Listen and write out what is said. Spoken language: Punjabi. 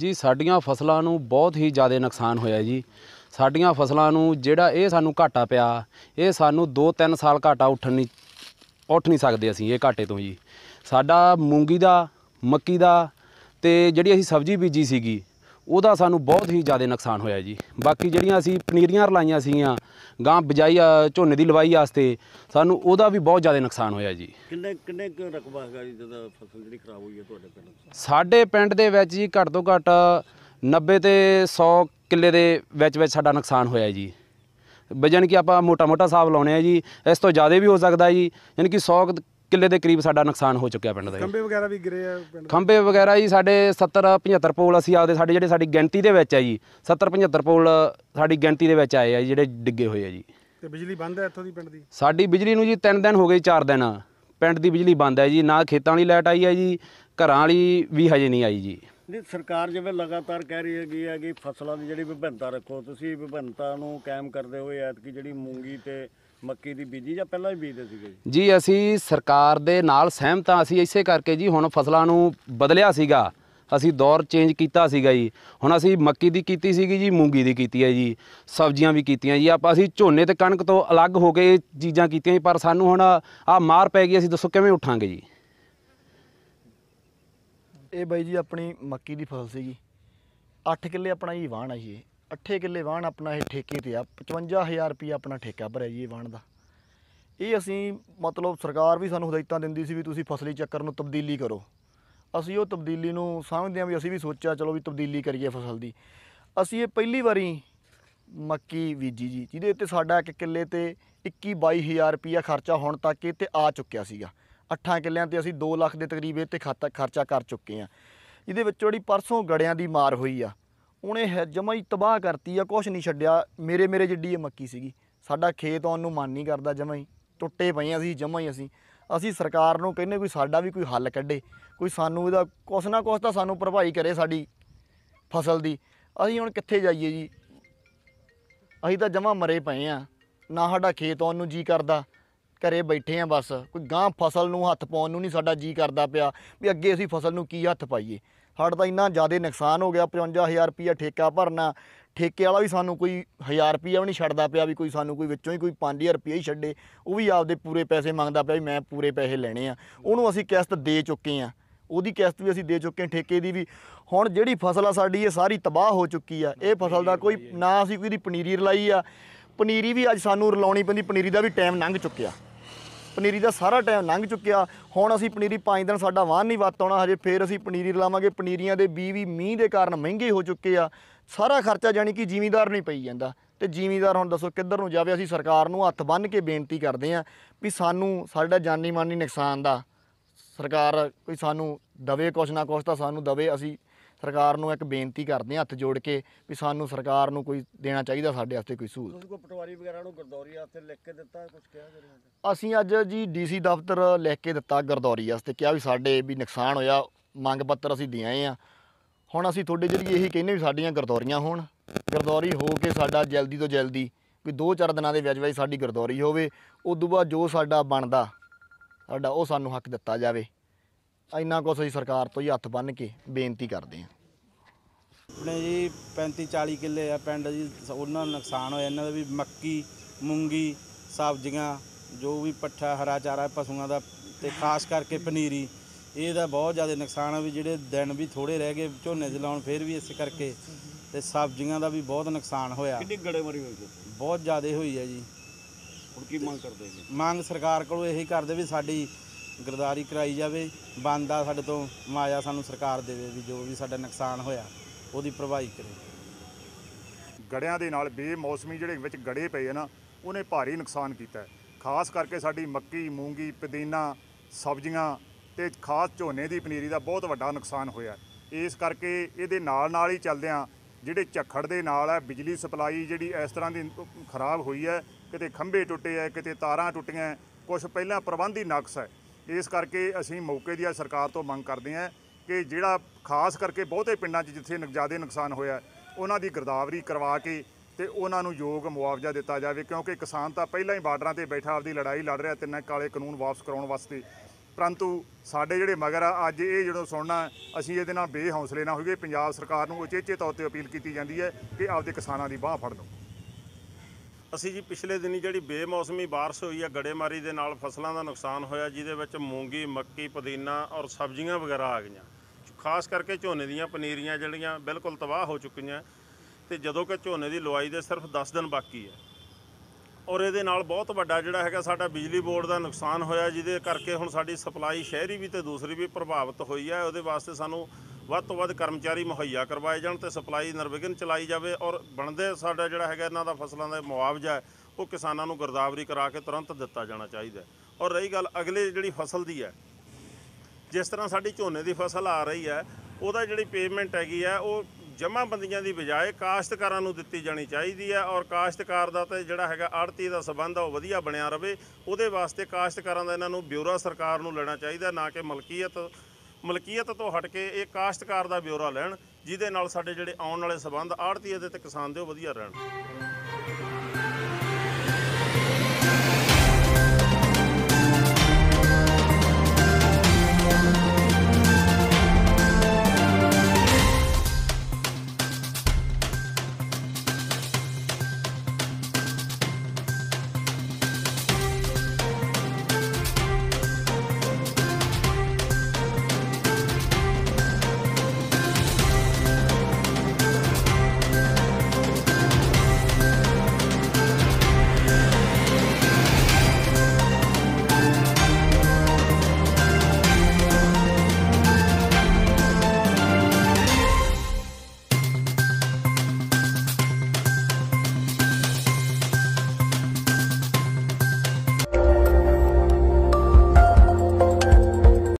ਜੀ ਸਾਡੀਆਂ ਫਸਲਾਂ ਨੂੰ ਬਹੁਤ ਹੀ ਜ਼ਿਆਦਾ ਨੁਕਸਾਨ ਹੋਇਆ ਜੀ ਸਾਡੀਆਂ ਫਸਲਾਂ ਨੂੰ ਜਿਹੜਾ ਇਹ ਸਾਨੂੰ ਘਾਟਾ ਪਿਆ ਇਹ ਸਾਨੂੰ 2-3 ਸਾਲ ਘਾਟਾ ਉੱਠਣ ਨਹੀਂ ਉੱਠ ਨਹੀਂ ਸਕਦੇ ਅਸੀਂ ਇਹ ਘਾਟੇ ਤੋਂ ਜੀ ਸਾਡਾ ਮੂੰਗੀ ਦਾ ਮੱਕੀ ਦਾ ਤੇ ਜਿਹੜੀ ਅਸੀਂ ਸਬਜ਼ੀ ਬੀਜੀ ਸੀਗੀ ਉਹਦਾ ਸਾਨੂੰ ਬਹੁਤ ਹੀ ਜ਼ਿਆਦਾ ਨੁਕਸਾਨ ਹੋਇਆ ਜੀ ਬਾਕੀ ਜਿਹੜੀਆਂ ਅਸੀਂ ਪਨੀਰੀਆਂ ਲਾਈਆਂ ਸੀਆਂ ਗਾਂ ਬਜਾਈ ਝੋਨੇ ਦੀ ਲਵਾਈ ਵਾਸਤੇ ਸਾਨੂੰ ਉਹਦਾ ਵੀ ਬਹੁਤ ਜ਼ਿਆਦਾ ਨੁਕਸਾਨ ਹੋਇਆ ਜੀ ਕਿੰਨੇ ਕਿੰਨੇ ਰਕਬਾ ਹੈਗਾ ਜੀ ਜਦੋਂ ਫਸਲ ਜਿਹੜੀ ਖਰਾਬ ਹੋਈ ਹੈ ਤੁਹਾਡੇ ਪਿੰਡ ਸਾਡੇ ਪਿੰਡ ਦੇ ਵਿੱਚ ਜੀ ਘੱਟ ਤੋਂ ਘੱਟ 90 ਤੇ 100 ਕਿੱਲੇ ਦੇ ਵਿੱਚ ਵਿੱਚ ਸਾਡਾ ਨੁਕਸਾਨ ਹੋਇਆ ਜੀ ਵਜਨ ਕਿ ਆਪਾਂ ਮੋਟਾ-ਮੋਟਾ ਹਿਸਾਬ ਲਾਉਣੇ ਆ ਜੀ ਇਸ ਤੋਂ ਜ਼ਿਆਦਾ ਵੀ ਹੋ ਸਕਦਾ ਜੀ ਯਾਨੀ ਕਿ 100 ਕਿੱਲੇ ਦੇ ਕਰੀਬ ਸਾਡਾ ਨੁਕਸਾਨ ਹੋ ਚੁੱਕਿਆ ਪਿੰਡ ਦਾ ਜੀ। ਖੰਬੇ ਵਗੈਰਾ ਵੀ ਗਿਰੇ ਆ ਪਿੰਡ ਦੇ। ਵਗੈਰਾ ਜੀ ਸਾਡੇ 70 75 ਪੋਲ ਅਸੀਂ ਆਪਦੇ ਸਾਡੇ ਜਿਹੜੇ ਸਾਡੀ ਗਿਣਤੀ ਦੇ ਵਿੱਚ ਆ ਜੀ 70 75 ਪੋਲ ਸਾਡੀ ਗਿਣਤੀ ਦੇ ਵਿੱਚ ਆਏ ਆ ਜਿਹੜੇ ਡਿੱਗੇ ਹੋਏ ਆ ਜੀ ਤੇ ਬਿਜਲੀ ਬੰਦ ਹੈ ਇੱਥੋਂ ਦੀ ਪਿੰਡ ਦੀ ਸਾਡੀ ਬਿਜਲੀ ਨੂੰ ਜੀ 3 ਦਿਨ ਹੋ ਗਏ 4 ਦਿਨ ਪਿੰਡ ਦੀ ਬਿਜਲੀ ਬੰਦ ਹੈ ਜੀ ਨਾ ਖੇਤਾਂ ਵਾਲੀ ਲਾਈਟ ਆਈ ਹੈ ਜੀ ਘਰਾਂ ਵਾਲੀ ਵੀ ਹਜੇ ਨਹੀਂ ਆਈ ਜੀ ਨਹੀਂ ਸਰਕਾਰ ਜਿਵੇਂ ਲਗਾਤਾਰ ਕਹਿ ਰਹੀ ਹੈਗੀ ਹੈ ਕਿ ਫਸਲਾਂ ਦੀ ਜਿਹੜੀ ਵਿਭਿੰਨਤਾ ਰੱਖੋ ਤੁਸੀਂ ਵਿਭਿੰਨਤਾ ਨੂੰ ਕਾਇਮ ਕਰਦੇ ਹੋਏ ਐਤਕੀ ਜਿਹੜੀ ਮੂੰਗੀ ਤੇ ਮੱਕੀ ਦੀ ਬੀਜੀ ਜਾਂ ਪਹਿਲਾਂ ਹੀ ਬੀਜਦੇ ਸੀਗੇ ਜੀ ਅਸੀਂ ਸਰਕਾਰ ਦੇ ਨਾਲ ਸਹਿਮਤ ਆ ਅਸੀਂ ਇਸੇ ਕਰਕੇ ਜੀ ਹੁਣ ਫਸਲਾਂ ਨੂੰ ਬਦਲਿਆ ਸੀਗਾ ਅਸੀਂ ਦੌਰ ਚੇਂਜ ਕੀਤਾ ਸੀਗਾ ਜੀ ਹੁਣ ਅਸੀਂ ਮੱਕੀ ਦੀ ਕੀਤੀ ਸੀਗੀ ਜੀ ਮੂੰਗੀ ਦੀ ਕੀਤੀ ਹੈ ਜੀ ਸਬਜ਼ੀਆਂ ਵੀ ਕੀਤੀਆਂ ਜੀ ਆਪਾਂ ਅਸੀਂ ਝੋਨੇ ਤੇ ਕਣਕ ਤੋਂ ਅਲੱਗ ਹੋ ਕੇ ਚੀਜ਼ਾਂ ਕੀਤੀਆਂ ਜੀ ਪਰ ਸਾਨੂੰ ਹੁਣ ਆ ਮਾਰ ਪੈ ਗਈ ਅਸੀਂ ਦੱਸੋ ਕਿਵੇਂ ਉੱਠਾਂਗੇ ਜੀ ਇਹ ਬਾਈ ਜੀ ਆਪਣੀ ਮੱਕੀ ਦੀ ਫਸਲ ਸੀਗੀ 8 ਕਿੱਲੇ ਆਪਣਾ ਇਹ ਵਾਹਣ ਆ ਜੀ 8 ਕਿੱਲੇ ਵਾਹਣ ਆਪਣਾ ਇਹ ਠੇਕੇ ਤੇ ਆ 55000 ਰੁਪਏ ਆਪਣਾ ਠੇਕਾ ਭਰਿਆ ਜੀ ਇਹ ਵਾਹਣ ਦਾ ਇਹ ਅਸੀਂ ਮਤਲਬ ਸਰਕਾਰ ਵੀ ਸਾਨੂੰ ਹਦਾਇਤਾਂ ਦਿੰਦੀ ਸੀ ਵੀ ਤੁਸੀਂ ਫਸਲੀ ਚੱਕਰ ਨੂੰ ਤਬਦੀਲੀ ਕਰੋ ਅਸੀਂ ਉਹ ਤਬਦੀਲੀ ਨੂੰ ਸਮਝਦੇ ਹਾਂ ਵੀ ਅਸੀਂ ਵੀ ਸੋਚਿਆ ਚਲੋ ਵੀ ਤਬਦੀਲੀ ਕਰੀਏ ਫਸਲ ਦੀ ਅਸੀਂ ਇਹ ਪਹਿਲੀ ਵਾਰੀ ਮੱਕੀ ਬੀਜੀ ਜੀ ਜਿਹਦੇ ਉੱਤੇ ਸਾਡਾ ਇੱਕ ਕਿੱਲੇ ਤੇ 21 22000 ਰੁਪਏ ਖਰਚਾ ਹੁਣ ਤੱਕ ਇਹ ਤੇ ਆ ਚੁੱਕਿਆ ਸੀਗਾ 8 ਕਿੱਲਿਆਂ ਤੇ ਅਸੀਂ 2 ਲੱਖ ਦੇ ਤਕਰੀਬ ਤੇ ਖਾਤਾ ਖਰਚਾ ਕਰ ਚੁੱਕੇ ਆ ਇਹਦੇ ਵਿੱਚ ਜਿਹੜੀ ਪਰਸੋਂ ਗੜਿਆਂ ਦੀ ਮਾਰ ਹੋਈ ਆ ਉਹਨੇ ਜਮਾ ਹੀ ਤਬਾਹ ਕਰਤੀ ਆ ਕੁਝ ਨਹੀਂ ਛੱਡਿਆ ਮੇਰੇ ਮੇਰੇ ਜਿੱਡੀ ਇਹ ਮੱਕੀ ਸੀਗੀ ਸਾਡਾ ਖੇਤ ਉਹਨਾਂ ਨੂੰ ਮਨ ਨਹੀਂ ਕਰਦਾ ਜਮਾ ਹੀ ਟੁੱਟੇ ਪਏ ਅਸੀਂ ਜਮਾ ਹੀ ਅਸੀਂ ਅਸੀਂ ਸਰਕਾਰ ਨੂੰ ਕਹਿੰਨੇ ਕੋਈ ਸਾਡਾ ਵੀ ਕੋਈ ਹੱਲ ਕੱਢੇ ਕੋਈ ਸਾਨੂੰ ਇਹਦਾ ਕੁਛ ਨਾ ਕੁਛ ਤਾਂ ਸਾਨੂੰ ਭਰਪਾਈ ਕਰੇ ਸਾਡੀ ਫਸਲ ਦੀ ਅਸੀਂ ਹੁਣ ਕਿੱਥੇ ਜਾਈਏ ਜੀ ਅਸੀਂ ਤਾਂ ਜਮਾ ਮਰੇ ਪਏ ਆ ਨਾ ਸਾਡਾ ਖੇਤ ਉਹਨੂੰ ਨੂੰ ਜੀ ਕਰਦਾ ਘਰੇ ਬੈਠੇ ਆ ਬਸ ਕੋਈ ਗਾਂ ਫਸਲ ਨੂੰ ਹੱਥ ਪਾਉਣ ਨੂੰ ਨਹੀਂ ਸਾਡਾ ਜੀ ਕਰਦਾ ਪਿਆ ਵੀ ਅੱਗੇ ਅਸੀਂ ਫਸਲ ਨੂੰ ਕੀ ਹੱਥ ਪਾਈਏ ਸਾਡਾ ਤਾਂ ਇੰਨਾ ਜ਼ਿਆਦਾ ਨੁਕਸਾਨ ਹੋ ਗਿਆ 55000 ਰੁਪਇਆ ਠੇਕਾ ਭਰਨਾ ਠੇਕੇ ਵਾਲਾ ਵੀ ਸਾਨੂੰ ਕੋਈ 1000 ਰੁਪਇਆ ਵੀ ਨਹੀਂ ਛੱਡਦਾ ਪਿਆ ਵੀ ਕੋਈ ਸਾਨੂੰ ਕੋਈ ਵਿੱਚੋਂ ਹੀ ਕੋਈ 5000 ਰੁਪਇਆ ਹੀ ਛੱਡੇ ਉਹ ਵੀ ਆਪਦੇ ਪੂਰੇ ਪੈਸੇ ਮੰਗਦਾ ਪਿਆ ਵੀ ਮੈਂ ਪੂਰੇ ਪੈਸੇ ਲੈਣੇ ਆ ਉਹਨੂੰ ਅਸੀਂ ਕਿਸ਼ਤ ਦੇ ਚੁੱਕੇ ਆ ਉਹਦੀ ਕਿਸ਼ਤ ਵੀ ਅਸੀਂ ਦੇ ਚੁੱਕੇ ਆ ਠੇਕੇ ਦੀ ਵੀ ਹੁਣ ਜਿਹੜੀ ਫਸਲ ਆ ਸਾਡੀ ਇਹ ਸਾਰੀ ਤਬਾਹ ਹੋ ਚੁੱਕੀ ਆ ਇਹ ਫਸਲ ਦਾ ਕੋਈ ਨਾ ਅਸੀਂ ਕੋਈ ਦੀ ਪਨੀਰੀ ਰਲਾਈ ਆ ਪਨੀਰੀ ਵੀ ਅੱਜ ਸਾਨੂੰ ਰਲਾਉਣੀ ਪੈਂਦੀ ਪਨੀਰੀ ਦਾ ਵੀ ਟਾਈਮ ਲੰਘ ਚੁੱਕਿਆ ਪਨੀਰੀ ਦਾ ਸਾਰਾ ਟਾਈਮ ਲੰਘ ਚੁੱਕਿਆ ਹੁਣ ਅਸੀਂ ਪਨੀਰੀ 5 ਦਿਨ ਸਾਡਾ ਵਾਹਨ ਨਹੀਂ ਵਰਤਾਉਣਾ ਹਜੇ ਫੇਰ ਅਸੀਂ ਪਨੀਰੀ ਲਾਵਾਂਗੇ ਪਨੀਰੀਆਂ ਦੇ ਬੀ ਵੀ ਮੀਂਹ ਦੇ ਕਾਰਨ ਮਹਿੰਗੇ ਹੋ ਚੁੱਕੇ ਆ ਸਾਰਾ ਖਰਚਾ ਜਾਨੀ ਕਿ ਜ਼ਿਮੀਦਾਰ ਨਹੀਂ ਪਈ ਜਾਂਦਾ ਤੇ ਜ਼ਿਮੀਦਾਰ ਹੁਣ ਦੱਸੋ ਕਿੱਧਰ ਨੂੰ ਜਾਵੇ ਅਸੀਂ ਸਰਕਾਰ ਨੂੰ ਹੱਥ ਬੰਨ ਕੇ ਬੇਨਤੀ ਕਰਦੇ ਆ ਵੀ ਸਾਨੂੰ ਸਾਡਾ ਜਾਨੀ ਮਾਨੀ ਨੁਕਸਾਨ ਦਾ ਸਰਕਾਰ ਕੋਈ ਸਾਨੂੰ ਦਵੇ ਕੁਛ ਨਾ ਕੁਛ ਤਾਂ ਸਾਨੂੰ ਦਵੇ ਅਸੀਂ ਸਰਕਾਰ ਨੂੰ ਇੱਕ ਬੇਨਤੀ ਕਰਦੇ ਹਾਂ ਹੱਥ ਜੋੜ ਕੇ ਵੀ ਸਾਨੂੰ ਸਰਕਾਰ ਨੂੰ ਕੋਈ ਦੇਣਾ ਚਾਹੀਦਾ ਸਾਡੇ ਵਾਸਤੇ ਕੋਈ ਸਹੂਲਤ ਤੁਸੀਂ ਕੋਈ ਪਟਵਾਰੀ ਵਗੈਰਾ ਨੂੰ ਗਰਦੌਰੀ ਵਾਸਤੇ ਲਿਖ ਕੇ ਦਿੱਤਾ ਕੁਝ ਕਿਹਾ ਕਰਿਆ ਅਸੀਂ ਅੱਜ ਜੀ ਡੀਸੀ ਦਫ਼ਤਰ ਲਿਖ ਕੇ ਦਿੱਤਾ ਗਰਦੌਰੀ ਵਾਸਤੇ ਕਿਹਾ ਵੀ ਸਾਡੇ ਵੀ ਨੁਕਸਾਨ ਹੋਇਆ ਮੰਗ ਪੱਤਰ ਅਸੀਂ ਦੇ ਆਏ ਆ ਹੁਣ ਅਸੀਂ ਤੁਹਾਡੇ ਜਿਹੜੀ ਇਹੀ ਕਹਿੰਨੇ ਵੀ ਸਾਡੀਆਂ ਗਰਦੌਰੀਆਂ ਹੋਣ ਗਰਦੌਰੀ ਹੋ ਕੇ ਸਾਡਾ ਜਲਦੀ ਤੋਂ ਜਲਦੀ ਵੀ 2-4 ਦਿਨਾਂ ਦੇ ਵਿੱਚ ਵਿੱਚ ਸਾਡੀ ਗਰਦੌਰੀ ਹੋਵੇ ਉਸ ਤੋਂ ਬਾਅਦ ਜੋ ਸਾਡਾ ਬਣਦਾ ਸਾਡਾ ਉਹ ਸਾਨੂੰ ਹੱਕ ਦਿੱਤਾ ਜਾਵੇ ਇੰਨਾ ਕੁਝ ਅਸੀਂ ਸਰਕਾਰ ਤੋਂ ਹੀ ਹੱਥ ਬੰਨ ਕੇ ਬੇਨਤੀ ਕਰਦੇ ਹਾਂ ਆਪਣੇ ਜੀ 35 40 ਕਿੱਲੇ ਆ ਪਿੰਡ ਜੀ ਉਹਨਾਂ ਨੂੰ ਨੁਕਸਾਨ ਹੋਇਆ ਇਹਨਾਂ ਦਾ ਵੀ ਮੱਕੀ ਮੂੰਗੀ ਸਬਜ਼ੀਆਂ ਜੋ ਵੀ ਪੱਠਾ ਹਰਾ ਚਾਰਾ ਪਸ਼ੂਆਂ ਦਾ ਤੇ ਖਾਸ ਕਰਕੇ ਪਨੀਰੀ ਇਹਦਾ ਬਹੁਤ ਜ਼ਿਆਦਾ ਨੁਕਸਾਨ ਆ ਵੀ ਜਿਹੜੇ ਦਿਨ ਵੀ ਥੋੜੇ ਰਹਿ ਗਏ ਝੋਨੇ ਜਲਾਉਣ ਫੇਰ ਵੀ ਇਸ ਕਰਕੇ ਤੇ ਸਬਜ਼ੀਆਂ ਦਾ ਵੀ ਬਹੁਤ ਨੁਕਸਾਨ ਹੋਇਆ ਕਿੰਨੀ ਗੜੇਮਾਰੀ ਹੋਈ ਬਹੁਤ ਜ਼ਿਆਦਾ ਹੋਈ ਹੈ ਜੀ ਹੁਣ ਕੀ ਮੰਗ ਕਰਦੇ ਜੀ ਮੰਗ ਸਰਕਾਰ ਕੋਲੋਂ ਇਹੀ ਕਰਦੇ ਵੀ ਸਾਡੀ ਗਰਦਾਰੀ ਕਰਾਈ ਜਾਵੇ ਬੰਦਾ ਸਾਡੇ ਤੋਂ ਮਾਇਆ ਸਾਨੂੰ ਸਰਕਾਰ ਦੇਵੇ ਵੀ ਜੋ ਵੀ ਸਾਡਾ ਨੁਕਸਾਨ ਹੋਇਆ ਉਹਦੀ ਭਰਪਾਈ ਕਰੇ ਗੜਿਆਂ ਦੇ ਨਾਲ ਬੇਮੌਸਮੀ ਜਿਹੜੇ ਵਿੱਚ ਗੜੇ ਪਏ ਹਨ ਉਹਨੇ ਭਾਰੀ ਨੁਕਸਾਨ ਕੀਤਾ ਖਾਸ ਕਰਕੇ ਸਾਡੀ ਮੱਕੀ ਮੂੰਗੀ ਪੁਦੀਨਾ ਸਬਜ਼ੀਆਂ ਤੇ ਖਾਸ ਝੋਨੇ ਦੀ ਪਨੀਰੀ ਦਾ ਬਹੁਤ ਵੱਡਾ ਨੁਕਸਾਨ ਹੋਇਆ ਇਸ ਕਰਕੇ ਇਹਦੇ ਨਾਲ ਨਾਲ ਹੀ ਚੱਲਦਿਆਂ ਜਿਹੜੇ ਝੱਖੜ ਦੇ ਨਾਲ ਹੈ ਬਿਜਲੀ ਸਪਲਾਈ ਜਿਹੜੀ ਇਸ ਤਰ੍ਹਾਂ ਦੀ ਖਰਾਬ ਹੋਈ ਹੈ ਕਿਤੇ ਖੰਭੇ ਟੁੱਟੇ ਆ ਕਿਤੇ ਤਾਰਾਂ ਟੁੱਟੀਆਂ ਕੁਝ ਪਹਿਲਾਂ ਪ੍ਰਬੰਧ ਹੀ ਨਕਸ ਹੈ ਇਸ ਕਰਕੇ ਅਸੀਂ ਮੌਕੇ ਦੀ ਸਰਕਾਰ ਤੋਂ ਮੰਗ ਕਰਦੇ ਹਾਂ ਕਿ ਜਿਹੜਾ ਖਾਸ ਕਰਕੇ ਬਹੁਤੇ ਪਿੰਡਾਂ 'ਚ ਜਿੱਥੇ ਜ਼ਿਆਦਾ ਨੁਕਸਾਨ ਹੋਇਆ ਉਹਨਾਂ ਦੀ ਗਰਦਾਵਰੀ ਕਰਵਾ ਕੇ ਤੇ ਉਹਨਾਂ ਨੂੰ ਯੋਗ ਮੁਆਵਜ਼ਾ ਦਿੱਤਾ ਜਾਵੇ ਕਿਉਂਕਿ ਕਿਸਾਨ ਤਾਂ ਪਹਿਲਾਂ ਹੀ ਬਾਰਡਰਾਂ ਤੇ ਬੈਠਾ ਆਪਦੀ ਲੜਾਈ ਲੜ ਰਿਹਾ ਤਿੰਨੇ ਕਾਲੇ ਕਾਨੂੰਨ ਵਾਪਸ ਕਰਾਉਣ ਵਾਸਤੇ ਪਰੰਤੂ ਸਾਡੇ ਜਿਹੜੇ ਮਗਰ ਆ ਅੱਜ ਇਹ ਜਿਹੜਾ ਸੁਣਨਾ ਅਸੀਂ ਇਹਦੇ ਨਾਲ ਬੇਹੌਸਲੇ ਨਾ ਹੋਈਏ ਪੰਜਾਬ ਸਰਕਾਰ ਨੂੰ ਉਚੇਚੇ ਤੌਰ ਤੇ ਅਪੀਲ ਕੀਤੀ ਜਾਂਦੀ ਹੈ ਕਿ ਆਪਦੇ ਕਿਸਾਨਾਂ ਦੀ ਬਾਹ ਫੜ ਲਓ ਅਸੀਂ ਜੀ ਪਿਛਲੇ ਦਿਨੀ ਜਿਹੜੀ ਬੇਮੌਸਮੀ بارش ਹੋਈ ਆ ਗੜੇਮਾਰੀ ਦੇ ਨਾਲ ਫਸਲਾਂ ਦਾ ਨੁਕਸਾਨ ਹੋਇਆ ਜਿਹਦੇ ਵਿੱਚ ਮੂੰਗੀ ਮੱਕੀ ਪੁਦੀਨਾ ਔਰ ਸਬਜ਼ੀਆਂ ਵਗੈਰਾ ਆ ਗਈਆਂ ਖਾਸ ਕਰਕੇ ਝੋਨੇ ਦੀਆਂ ਪਨੀਰੀਆਂ ਜਿਹੜੀਆਂ ਬਿਲਕੁਲ ਤਬਾਹ ਹੋ ਚੁੱਕੀਆਂ ਤੇ ਜਦੋਂ ਕਿ ਝੋਨੇ ਦੀ ਲੁਆਈ ਦੇ ਸਿਰਫ 10 ਦਿਨ ਬਾਕੀ ਹੈ ਔਰ ਇਹਦੇ ਨਾਲ ਬਹੁਤ ਵੱਡਾ ਜਿਹੜਾ ਹੈਗਾ ਸਾਡਾ ਬਿਜਲੀ ਬੋਰਡ ਦਾ ਨੁਕਸਾਨ ਹੋਇਆ ਜਿਹਦੇ ਕਰਕੇ ਹੁਣ ਸਾਡੀ ਸਪਲਾਈ ਸ਼ਹਿਰੀ ਵੀ ਤੇ ਦੂਸਰੀ ਵੀ ਪ੍ਰਭਾਵਿਤ ਹੋਈ ਹੈ ਉਹਦੇ ਵਾਸਤੇ ਸਾਨੂੰ ਵੱਧ ਤੋਂ ਵੱਧ ਕਰਮਚਾਰੀ ਮੁਹੱਈਆ ਕਰਵਾਏ ਜਾਣ ਤੇ ਸਪਲਾਈ ਨਿਰਵਿਘਨ ਚਲਾਈ ਜਾਵੇ ਔਰ ਬਣਦੇ ਸਾਡਾ ਜਿਹੜਾ ਹੈਗਾ ਇਹਨਾਂ ਦਾ ਫਸਲਾਂ ਦਾ ਮੁਆਵਜ਼ਾ ਉਹ ਕਿਸਾਨਾਂ ਨੂੰ ਗਰਦਾਵਰੀ ਕਰਾ ਕੇ ਤੁਰੰਤ ਦਿੱਤਾ ਜਾਣਾ ਚਾਹੀਦਾ ਔਰ ਰਹੀ ਗੱਲ ਅਗਲੇ ਜਿਹੜੀ ਫਸਲ ਦੀ ਹੈ ਜਿਸ ਤਰ੍ਹਾਂ ਸਾਡੀ ਝੋਨੇ ਦੀ ਫਸਲ ਆ ਰਹੀ ਹੈ ਉਹਦਾ ਜਿਹੜੀ ਪੇਮੈਂਟ ਹੈਗੀ ਹੈ ਉਹ ਜਮ੍ਹਾਂਬੰਦੀਆਂ ਦੀ ਬਜਾਏ ਕਾਸ਼ਤਕਾਰਾਂ ਨੂੰ ਦਿੱਤੀ ਜਾਣੀ ਚਾਹੀਦੀ ਹੈ ਔਰ ਕਾਸ਼ਤਕਾਰ ਦਾ ਤੇ ਜਿਹੜਾ ਹੈਗਾ ਆੜਤੀ ਦਾ ਸਬੰਧ ਉਹ ਵਧੀਆ ਬਣਿਆ ਰਵੇ ਉਹਦੇ ਵਾਸਤੇ ਕਾਸ਼ਤਕਾਰਾਂ ਦਾ ਇਹਨਾਂ ਨੂੰ ਬਿਊਰਾ ਸਰਕਾਰ ਨੂੰ ਲੈਣਾ ਚਾਹੀਦਾ ਨਾ ਕਿ ਮਲਕੀਅਤ ਮਲਕੀਅਤ ਤੋਂ ਹਟ ਕੇ ਇਹ ਕਾਸ਼ਤਕਾਰ ਦਾ ਬਿਊਰਾ ਲੈਣ ਜਿਹਦੇ ਨਾਲ ਸਾਡੇ ਜਿਹੜੇ ਆਉਣ ਵਾਲੇ ਸਬੰਧ ਆੜਤੀਏ ਦੇ ਤੇ ਕਿਸਾਨ ਦੇ ਉਹ ਵਧੀਆ ਰਹਿਣ